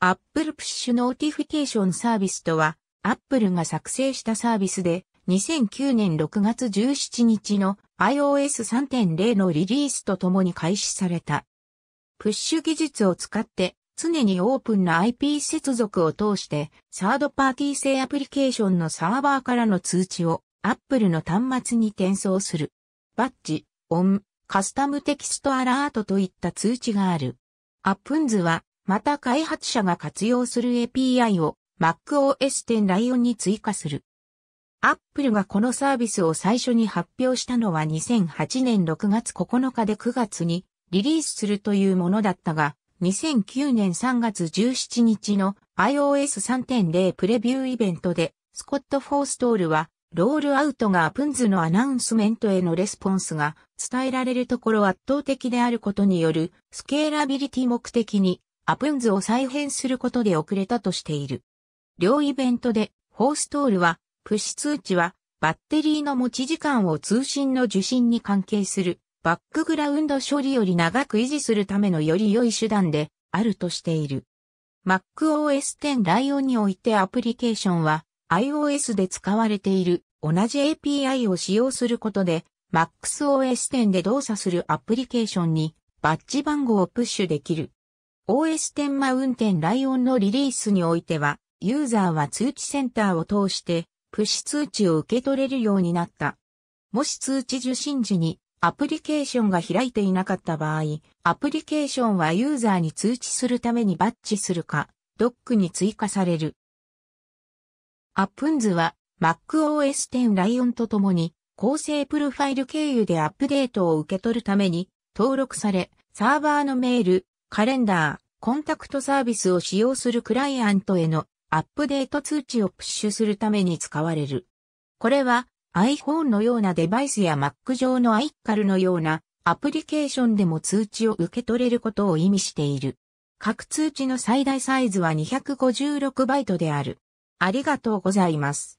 Apple Push Notification サービスとは、Apple が作成したサービスで、2009年6月17日の iOS 3.0のリリースとともに開始された。プッシュ技術を使って、常にオープンな IP 接続を通して、サードパーティー製アプリケーションのサーバーからの通知を Apple の端末に転送する。バッジ、オン、カスタムテキストアラートといった通知がある。アップンズはまた開発者が活用する API を MacOS l i o n に追加する。Apple がこのサービスを最初に発表したのは2008年6月9日で9月にリリースするというものだったが、2009年3月17日の iOS 3.0プレビューイベントで、スコット・フォーストールは、ロールアウトがプンズのアナウンスメントへのレスポンスが伝えられるところ圧倒的であることによるスケーラビリティ目的にアプンズを再編することで遅れたとしている。両イベントで、ホーストールは、プッシュ通知は、バッテリーの持ち時間を通信の受信に関係する、バックグラウンド処理より長く維持するためのより良い手段であるとしている。MacOS 10ライオンにおいてアプリケーションは iOS で使われている同じ API を使用することで MaxOS 10で動作するアプリケーションにバッジ番号をプッシュできる。OS 10マウンテンライオンのリリースにおいては、ユーザーは通知センターを通して、プッシュ通知を受け取れるようになった。もし通知受信時にアプリケーションが開いていなかった場合、アプリケーションはユーザーに通知するためにバッチするか、ドックに追加される。アップンズは MacOS 10ライオンとともに構成プロファイル経由でアップデートを受け取るために登録され、サーバーのメール、カレンダー、コンタクトサービスを使用するクライアントへのアップデート通知をプッシュするために使われる。これは iPhone のようなデバイスや Mac 上の iCal のようなアプリケーションでも通知を受け取れることを意味している。各通知の最大サイズは2 5 6バイトである。ありがとうございます。